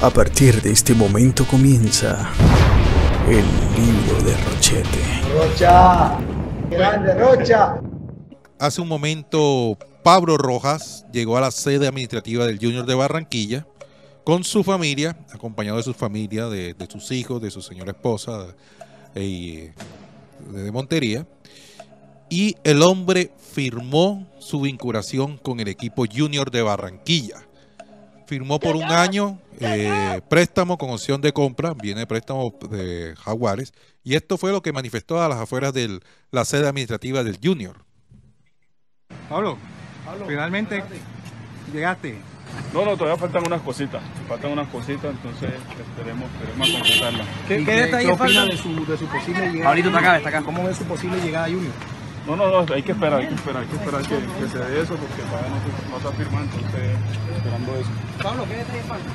A partir de este momento comienza el libro de Rochete. Rocha, grande Rocha. Hace un momento Pablo Rojas llegó a la sede administrativa del Junior de Barranquilla con su familia, acompañado de su familia, de, sus hijos, de su señora esposa eh, y eh, de Montería. Y el hombre firmó su vinculación con el equipo Junior de Barranquilla firmó por un año eh, préstamo con opción de compra, viene préstamo de Jaguares, y esto fue lo que manifestó a las afueras de la sede administrativa del Junior. Pablo, finalmente llegaste. No, no, todavía faltan unas cositas, faltan unas cositas, entonces esperemos, esperemos a completarlas. ¿Qué, qué, qué, opina de su, de su posible llegada? Ahorita está acá, está acá. ¿Cómo ves su posible llegada a Junior? No, no, no, hay que esperar, hay que esperar, hay que esperar que, que se dé eso porque todavía no, no está firmando, usted esperando eso. Pablo, ¿qué detalle falta?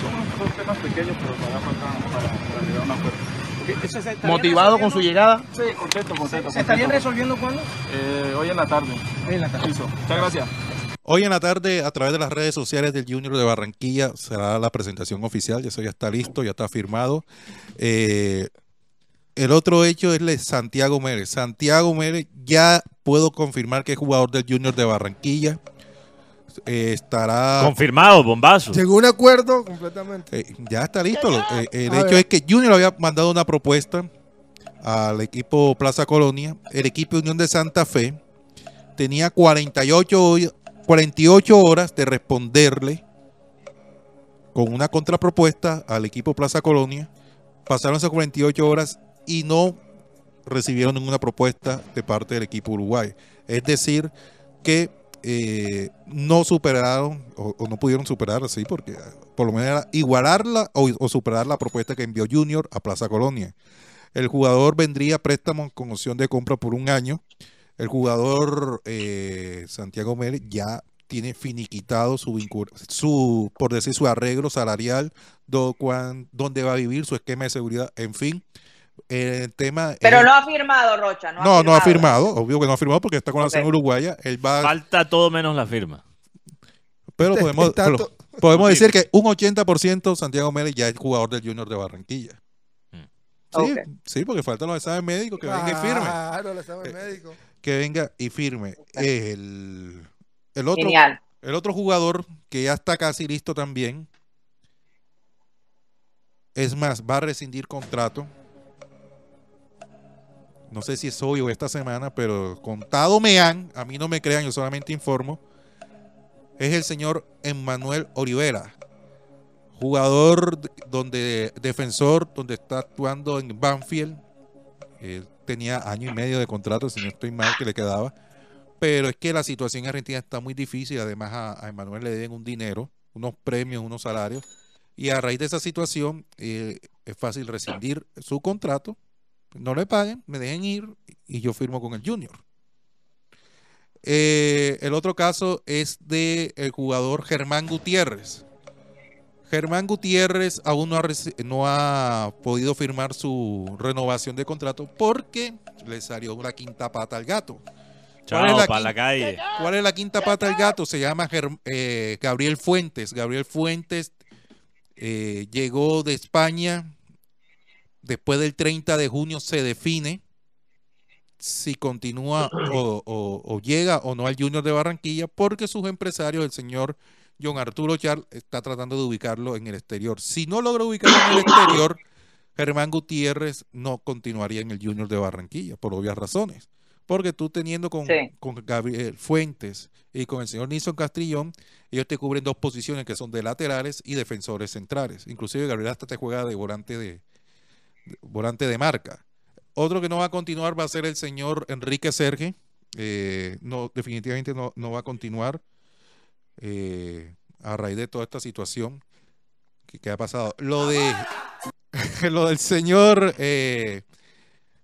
Son dos temas pequeños, pero todavía faltan para, llegar a un acuerdo. ¿Motivado con su llegada? Sí, contento, contento. ¿Se estarían resolviendo cuándo? Eh, hoy en la tarde. en la tarde. Listo. Muchas gracias. Hoy en la tarde, a través de las redes sociales del Junior de Barranquilla, será la presentación oficial. Eso ya está listo, ya está firmado. Eh, el otro hecho es Santiago Mérez. Santiago Mérez ya puedo confirmar que es jugador del Junior de Barranquilla. Eh, estará. Confirmado, bombazo. Según acuerdo completamente. Eh, ya está listo. Eh, el hecho es que Junior había mandado una propuesta al equipo Plaza Colonia. El equipo Unión de Santa Fe tenía 48, 48 horas de responderle con una contrapropuesta al equipo Plaza Colonia. Pasaron esas 48 horas y no recibieron ninguna propuesta de parte del equipo Uruguay. Es decir, que eh, no superaron o, no pudieron superar así, porque ah, por lo menos igualarla o, superar la propuesta que envió Junior a Plaza Colonia. El jugador vendría a préstamo con opción de compra por un año. El jugador eh, Santiago Mérez ya tiene finiquitado su, su, por decir, su arreglo salarial, dónde va a vivir, su esquema de seguridad, en fin. El tema Pero no ha firmado, Rocha. No, no ha, firmado. Obvio que no ha firmado porque está con la okay. uruguaya. Él va... Falta todo menos la firma. Pero podemos, podemos decir que un 80% Santiago Mérez ya es jugador del Junior de Barranquilla. Mm. Sí, porque faltan los exámenes médicos que venga y firme. el eh, médico. que venga y firme. otro, el otro jugador que ya está casi listo también. Es más, va a rescindir contrato no sé si es hoy o esta semana, pero contado me han, a mí no me crean, yo solamente informo, es el señor Emmanuel Olivera, jugador donde defensor, donde está actuando en Banfield. Él tenía año y medio de contrato, si no estoy mal, que le quedaba. Pero es que la situación en Argentina está muy difícil. Además, a, Emanuel Emmanuel le den un dinero, unos premios, unos salarios. Y a raíz de esa situación, eh, es fácil rescindir su contrato no le paguen, me dejen ir y yo firmo con el Junior. Eh, el otro caso es del el jugador Germán Gutiérrez. Germán Gutiérrez aún no ha, no ha podido firmar su renovación de contrato porque le salió la quinta pata al gato. ¿Cuál, es la la calle. ¿Cuál es la quinta pata al gato? Se llama eh, Gabriel Fuentes. Gabriel Fuentes eh, llegó de España después del 30 de junio se define si continúa o, llega o no al Junior de Barranquilla, porque sus empresarios, el señor John Arturo Char, está tratando de ubicarlo en el exterior. Si no logra ubicarlo en el exterior, Germán Gutiérrez no continuaría en el Junior de Barranquilla, por obvias razones. Porque tú teniendo con, con Gabriel Fuentes y con el señor Nilson Castrillón, ellos te cubren dos posiciones que son de laterales y defensores centrales. Inclusive Gabriel hasta te juega de volante de, volante de marca. Otro que no va a continuar va a ser el señor Enrique Sergio. Eh, no, definitivamente no, no, va a continuar eh, a raíz de toda esta situación que, ha pasado. Lo de lo del señor eh,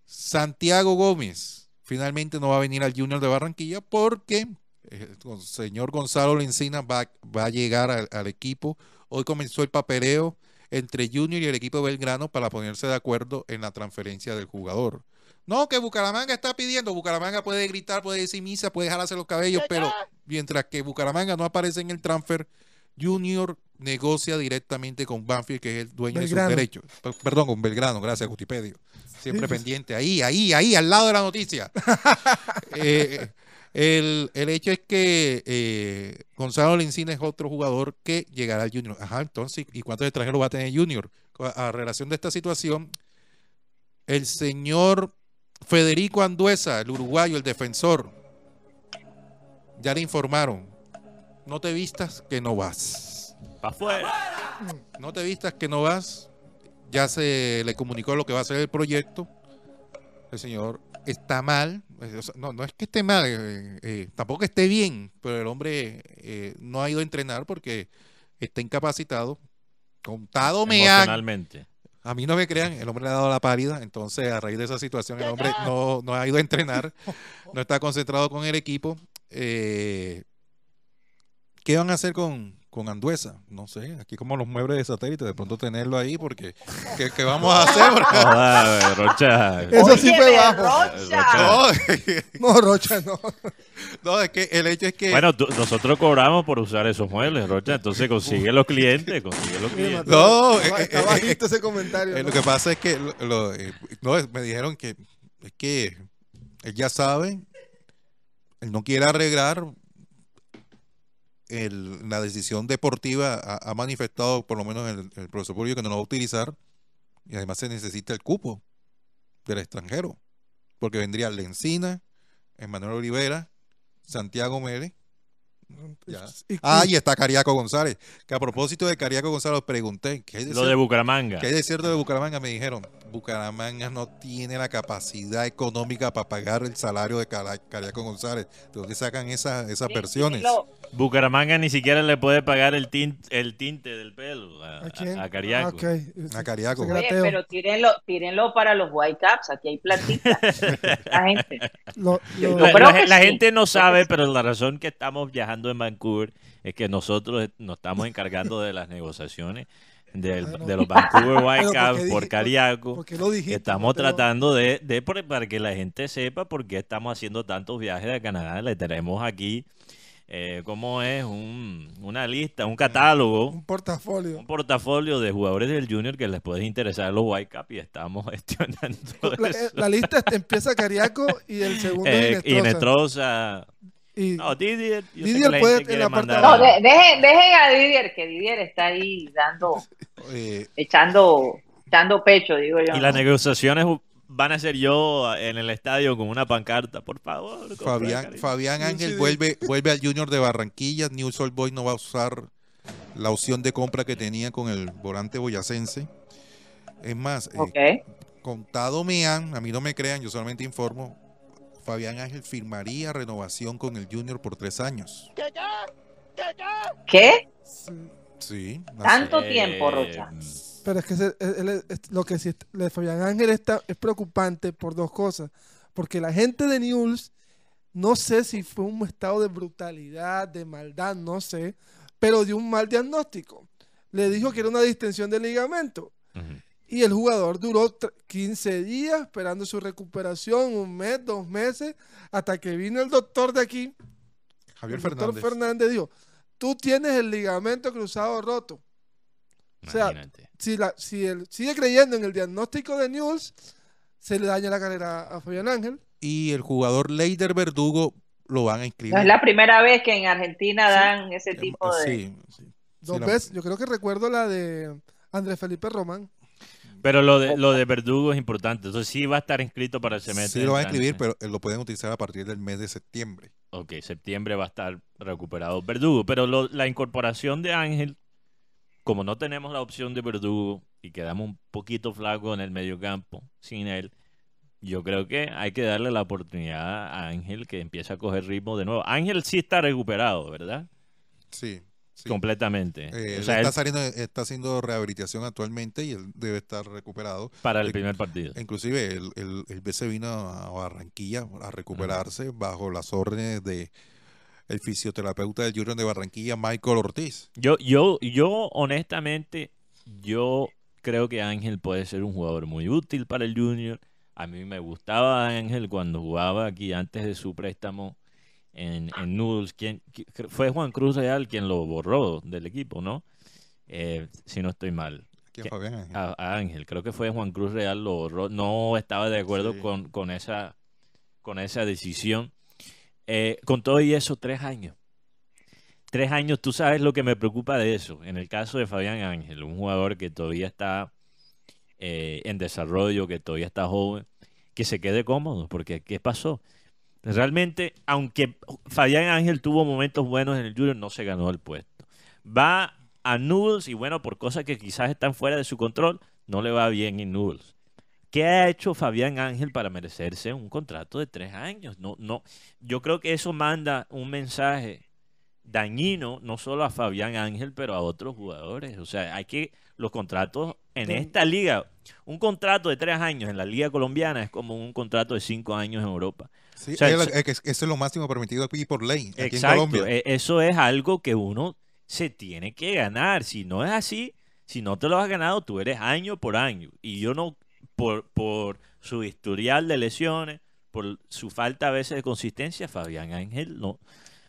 Santiago Gómez finalmente no va a venir al Junior de Barranquilla porque el señor Gonzalo Lencina va, va a llegar al, al equipo. Hoy comenzó el papeleo entre Junior y el equipo Belgrano para ponerse de acuerdo en la transferencia del jugador. No, que Bucaramanga está pidiendo. Bucaramanga puede gritar, puede decir misa, puede jalarse los cabellos, pero mientras que Bucaramanga no aparece en el transfer, Junior negocia directamente con Banfield, que es el dueño de sus derechos. perdón, con Belgrano, gracias, Justipedio. Siempre pendiente, ahí, ahí, ahí, al lado de la noticia. Eh, el, hecho es que eh, Gonzalo Lencina es otro jugador que llegará al Junior. Ajá, entonces, ¿y cuántos extranjeros va a tener Junior? A, relación de esta situación, el señor Federico Anduesa, el uruguayo, el defensor, ya le informaron, no te vistas que no vas. No te vistas que no vas. Ya se le comunicó lo que va a ser el proyecto el señor está mal, eh, no, es que esté mal, eh, eh, tampoco que esté bien, pero el hombre no ha ido a entrenar porque está incapacitado. Contado me Emocionalmente. A mí no me crean, el hombre le ha dado la pálida, entonces a raíz de esa situación el hombre no, no ha ido a entrenar, no está concentrado con el equipo. ¿Qué van a hacer con, con Anduesa. No sé, aquí como los muebles de satélite, de pronto tenerlo ahí porque ¿qué, vamos a hacer? Joder, Rocha. Eso sí No, Rocha no. No, es que el hecho es que... Bueno, nosotros cobramos por usar esos muebles, Rocha, entonces consigue los clientes, consigue los clientes. No, estaba eh, eh, eh ese eh, comentario. Lo que pasa es que me dijeron que es que él ya sabe, él no quiere arreglar la decisión deportiva ha, manifestado, por lo menos el, profesor que no lo va a utilizar. Y además se necesita el cupo del extranjero. Porque vendría Lencina, Emanuel Olivera, Santiago Mérez Ahí ah, está Cariaco González. Que a propósito de Cariaco González, pregunté. lo de Bucaramanga. ¿Qué es cierto de Bucaramanga? Me dijeron, Bucaramanga no tiene la capacidad económica para pagar el salario de Cariaco González. ¿De dónde sacan esas, versiones? Bucaramanga ni siquiera le puede pagar el tinte, el tinte del pelo a, Cariaco. A Cariaco. Ah, pero tírenlo, tírenlo, para los White Caps. Aquí hay platita. la gente. la, gente no sabe, pero la razón que estamos viajando en Vancouver es que nosotros nos estamos encargando de las negociaciones ah, de los Vancouver Whitecaps por Cariaco. estamos tratando de, para que la gente sepa por qué estamos haciendo tantos viajes a Canadá. Le tenemos aquí, como eh, ¿cómo es? una lista, un catálogo. Un portafolio. Un portafolio de jugadores del Junior que les puede interesar los Cup y estamos gestionando. La, lista empieza Cariaco y el segundo eh, es no, Didier. puede dejen, a Didier, que Didier está ahí dando. Eh, echando, echando pecho, digo yo. Y las negociaciones van a ser yo eh, en el estadio con una pancarta, por favor. Fabián, Fabián Ángel vuelve, vuelve al Junior de Barranquilla. New Soul Boy no va a usar la opción de compra que tenía con el volante boyacense. Es más, eh, okay. contado a mí no me crean, yo solamente informo, Fabián Ángel firmaría renovación con el Junior por tres años. ¿Qué? Sí. Tanto tiempo, eh, Rocha. Pero es que lo que sí, Fabián Ángel está, es preocupante por dos cosas. Porque la gente de News, no sé si fue un estado de brutalidad, de maldad, no sé, pero dio un mal diagnóstico. Le dijo que era una distensión del ligamento. Y el jugador duró 15 días esperando su recuperación, un mes, dos meses, hasta que vino el doctor de aquí. Javier el Doctor Fernández dijo, tú tienes el ligamento cruzado roto. O sea, si, la, si él sigue creyendo en el diagnóstico de News, se le daña la carrera a Fabián Ángel. Y el jugador Leider Verdugo lo van a inscribir. No es la primera vez que en Argentina dan ese em, tipo de... Sí, Dos veces, yo creo que recuerdo la de Andrés Felipe Román. Pero lo de, lo de verdugo es importante. entonces sí va a estar inscrito para el semestre. Sí lo va a escribir pero lo pueden utilizar a partir del mes de septiembre. Ok, septiembre va a estar recuperado verdugo. Pero la incorporación de Ángel, como no tenemos la opción de verdugo y quedamos un poquito flacos en el medio campo sin él, yo creo que hay que darle la oportunidad a Ángel que empiece a coger ritmo de nuevo. Ángel sí está recuperado, ¿verdad? Sí, Completamente. Eh, está, Saliendo, está haciendo rehabilitación actualmente y él debe estar recuperado. Para el eh, primer partido. Inclusive, el, el, vino a Barranquilla a recuperarse bajo las órdenes de el fisioterapeuta del Junior de Barranquilla, Michael Ortiz. Yo, yo, yo honestamente, yo creo que Ángel puede ser un jugador muy útil para el Junior. A mí me gustaba Ángel cuando jugaba aquí antes de su préstamo en, en Noodles. fue Juan Cruz Real quien lo borró del equipo, ¿no? Eh, si no estoy mal. ¿Quién fue Ángel? A, Ángel, creo que fue Juan Cruz Real, lo borró. No estaba de acuerdo con, con, esa, con esa decisión. Eh, con todo y eso, tres años. Tres años, tú sabes lo que me preocupa de eso. En el caso de Fabián Ángel, un jugador que todavía está eh, en desarrollo, que todavía está joven, que se quede cómodo, porque ¿qué pasó? Realmente, aunque Fabián Ángel tuvo momentos buenos en el Junior, no se ganó el puesto. Va a Noodles y bueno, por cosas que quizás están fuera de su control, no le va bien en Noodles. ¿Qué ha hecho Fabián Ángel para merecerse un contrato de tres años? No, no. Yo creo que eso manda un mensaje dañino no solo a Fabián Ángel, pero a otros jugadores. O sea, hay que los contratos en esta liga, un contrato de tres años en la liga colombiana es como un contrato de cinco años en Europa. Sí, eso es lo máximo permitido aquí por ley, aquí en Colombia. E, eso es algo que uno se tiene que ganar. Si no es así, si no te lo has ganado, tú eres año por año. Y yo no, por su historial de lesiones, por su falta a veces de consistencia, Fabián Ángel no,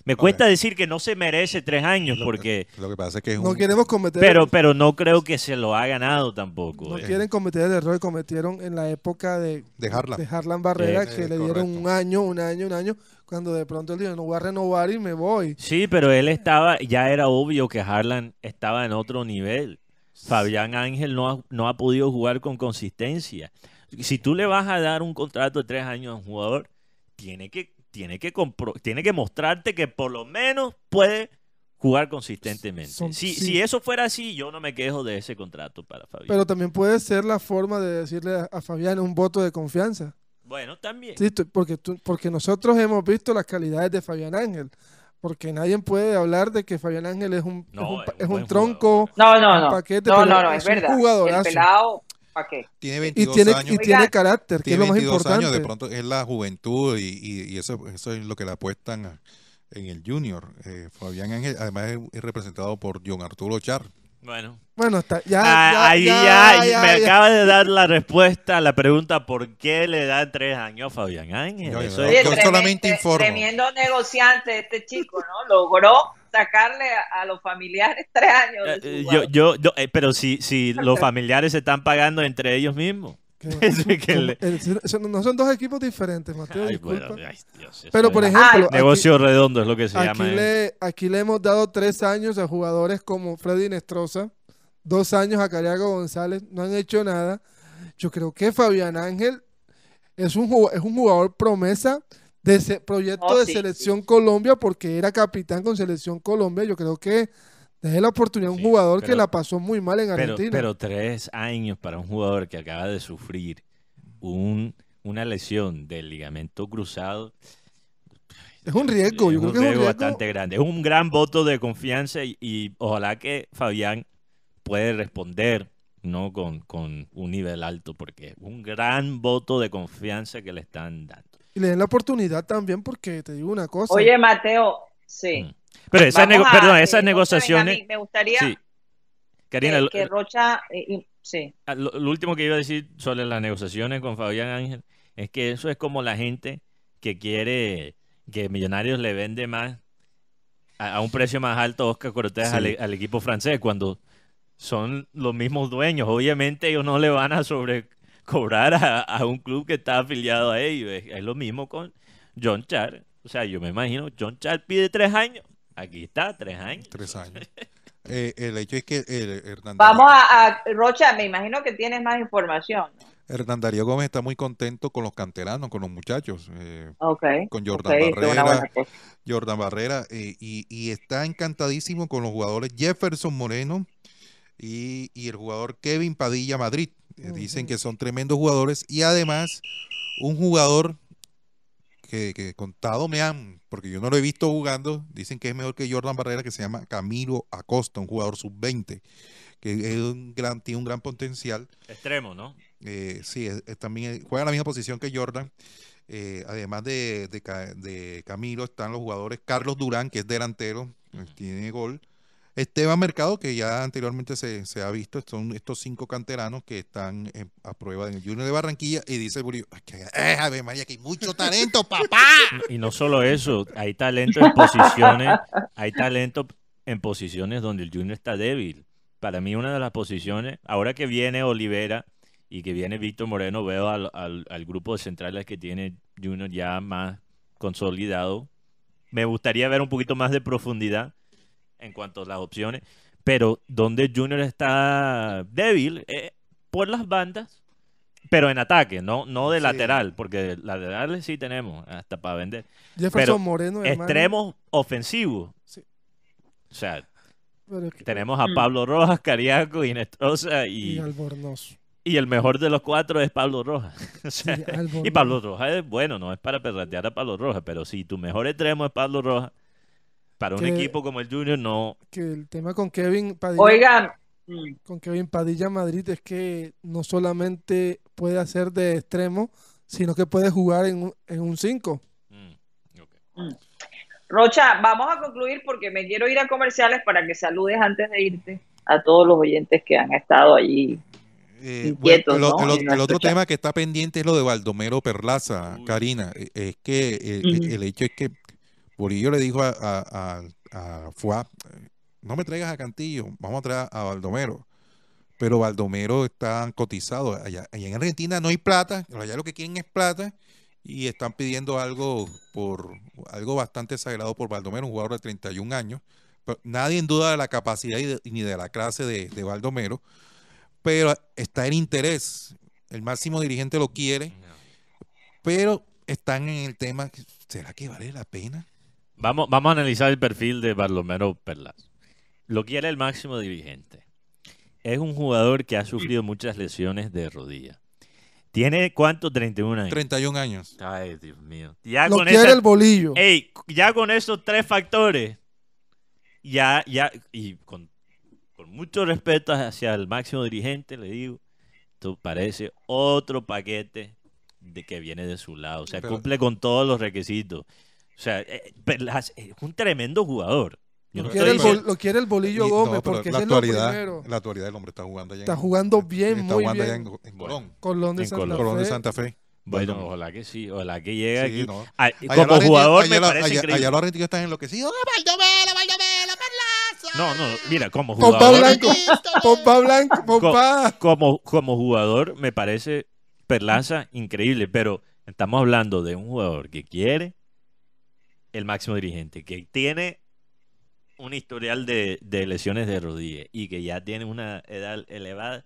me cuesta decir que no se merece tres años porque... lo que pasa es que No queremos cometer... Pero, pero no creo que se lo ha ganado tampoco. No eh. quieren cometer el error que cometieron en la época de... dejarla Harlan. Barrera, eh, que eh, le dieron un año, un año, un año, cuando de pronto él dijo, no voy a renovar y me voy. Sí, pero él estaba, ya era obvio que Harlan estaba en otro nivel. Fabián Ángel no ha, no ha podido jugar con consistencia. Si tú le vas a dar un contrato de tres años a un jugador, tiene que tiene que, tiene que mostrarte que por lo menos puede jugar consistentemente. si, eso fuera así, yo no me quejo de ese contrato para Fabián. Pero también puede ser la forma de decirle a, Fabián un voto de confianza. Bueno, también. porque, porque nosotros hemos visto las calidades de Fabián Ángel. Porque nadie puede hablar de que Fabián Ángel es un, es un, tronco, no, no, no. Un paquete, no, no, es, ¿Para qué? Tiene 22 años. Y tiene carácter, tiene que es lo más importante. años, de pronto es la juventud y, y, eso, eso es lo que le apuestan en el Junior. Eh, Fabián Ángel, además, es, representado por John Arturo Char. Bueno. Bueno, ah, ya, ahí ya, me acaba de dar la respuesta a la pregunta por qué le da tres años a Fabián Ángel. Yo, solamente informo. Tremendo negociante este chico, ¿no? Logró sacarle a, los familiares tres años. Eh, eh, yo, eh, pero si, si los familiares se están pagando entre ellos mismos. no son dos equipos diferentes, Mateo. Pero por ejemplo, ah, negocio redondo es lo que se llama. aquí le hemos dado tres años a jugadores como Freddy Nestroza, dos años a Cariago González, no han hecho nada. Yo creo que Fabián Ángel es un, es un jugador promesa de ese proyecto oh, de Selección Colombia, porque era capitán con Selección Colombia. Yo creo que deje la oportunidad a un jugador que la pasó muy mal en Argentina. Pero, tres años para un jugador que acaba de sufrir un, una lesión del ligamento cruzado. Es un riesgo, yo creo que es un riesgo bastante grande. Es un gran voto de confianza y, ojalá que Fabián puede responder no con, con un nivel alto, porque es un gran voto de confianza que le están dando y le den la oportunidad también porque te digo una cosa. Oye, Mateo, sí. Mm. Pero esas, perdón, negociaciones... me gustaría Karina, que Rocha... Eh, sí. Ah, lo, último que iba a decir sobre las negociaciones con Fabián Ángel es que eso es como la gente que quiere que Millonarios le vende más a, un precio más alto Oscar Cortés e-, al equipo francés cuando son los mismos dueños. Obviamente ellos no le van a sobre cobrar a, un club que está afiliado a ellos. Es, lo mismo con John Char. O sea, yo me imagino, John Char pide tres años. Aquí está, tres años. Tres años. Eh, el hecho es que eh, Vamos a, Rocha, me imagino que tienes más información. Hernán Darío Gómez está muy contento con los canteranos, con los muchachos, eh, con Jordan Barrera, Jordan Barrera, eh, y, está encantadísimo con los jugadores Jefferson Moreno y, el jugador Kevin Padilla Madrid, dicen que son tremendos jugadores y además un jugador que, contado me han, porque yo no lo he visto jugando, dicen que es mejor que Jordan Barrera, que se llama Camilo Acosta, un jugador sub-20, que es un gran, tiene un gran potencial. Extremo, ¿no? Eh, sí, también eh, juega en la misma posición que Jordan. Eh, además de, Camilo están los jugadores Carlos Durán, que es delantero, tiene gol. Esteban Mercado, que ya anteriormente se, ha visto, son estos cinco canteranos que están a prueba en el Junior de Barranquilla y dice Burillo, ¡Eh, María, que hay mucho talento, papá! Y, no solo eso, hay talento en posiciones, hay talento en posiciones donde el Junior está débil. Para mí una de las posiciones, ahora que viene Olivera y que viene Víctor Moreno, veo al, al grupo de centrales que tiene Junior ya más consolidado. Me gustaría ver un poquito más de profundidad en cuanto a las opciones, pero donde Junior está débil eh, por las bandas, pero en ataque, no, no de lateral, porque de laterales sí tenemos hasta para vender. Jefferson Moreno, extremos ofensivo. O sea, tenemos a Pablo mm. Rojas, Cariaco, Inestrosa y, y Albornoz. Y el mejor de los cuatro es Pablo Rojas. y Pablo Rojas es bueno, no es para perratear a Pablo Rojas, pero si tu mejor extremo es Pablo Rojas, para un equipo como el Junior no. Que el tema con Kevin Padilla. Oigan. Con Kevin Padilla Madrid es que no solamente puede hacer de extremo, sino que puede jugar en, en un 5. Mm, mm. Rocha, vamos a concluir porque me quiero ir a comerciales para que saludes antes de irte a todos los oyentes que han estado allí. Eh, el, otro tema que está pendiente es lo de Baldomero Perlaza, Karina. Eh, eh, es que el hecho es que Burillo le dijo a, a, no me traigas a Cantillo, vamos a traer a Baldomero. Pero Baldomero está cotizado. Allá, en Argentina no hay plata, allá lo que quieren es plata y están pidiendo algo por algo bastante sagrado por Baldomero, un jugador de 31 años. nadie en duda de la capacidad ni de la clase de, de, Baldomero, pero está en interés. El máximo dirigente lo quiere, pero están en el tema, ¿será que vale la pena? Vamos, vamos a analizar el perfil de Barlomero Perlas. Lo quiere el máximo dirigente. Es un jugador que ha sufrido muchas lesiones de rodilla. ¿Tiene cuánto? 31 años. 31 años. Ay, Dios mío. Ya Lo con quiere el bolillo. ya con esos tres factores, ya, ya, y con, mucho respeto hacia el máximo dirigente, le digo, parece otro paquete de que viene de su lado. O sea, cumple con todos los requisitos. O sea, eh, eh, es un tremendo jugador. lo, quiere el, lo, quiere el, Bolillo Gómez porque la es actualidad, lo la actualidad el hombre está jugando allá. Está jugando bien, está jugando Allá en, Colón. Colón de, Santa, Colón. de Santa Fe. Bueno, bueno, ojalá que sí, ojalá que llegue aquí. Ah, como jugador allá, me allá, parece increíble. Allá los argentinos están enloquecidos. ¡Ah, ¡Valdomelo, Valdomelo, Perlaza! No, no, mira, como jugador... Blanco, pompa Blanco, pompa. Como, como jugador me parece Perlaza increíble, pero estamos hablando de un jugador que quiere el máximo dirigente, que tiene un historial de, lesiones de rodilla y que ya tiene una edad elevada.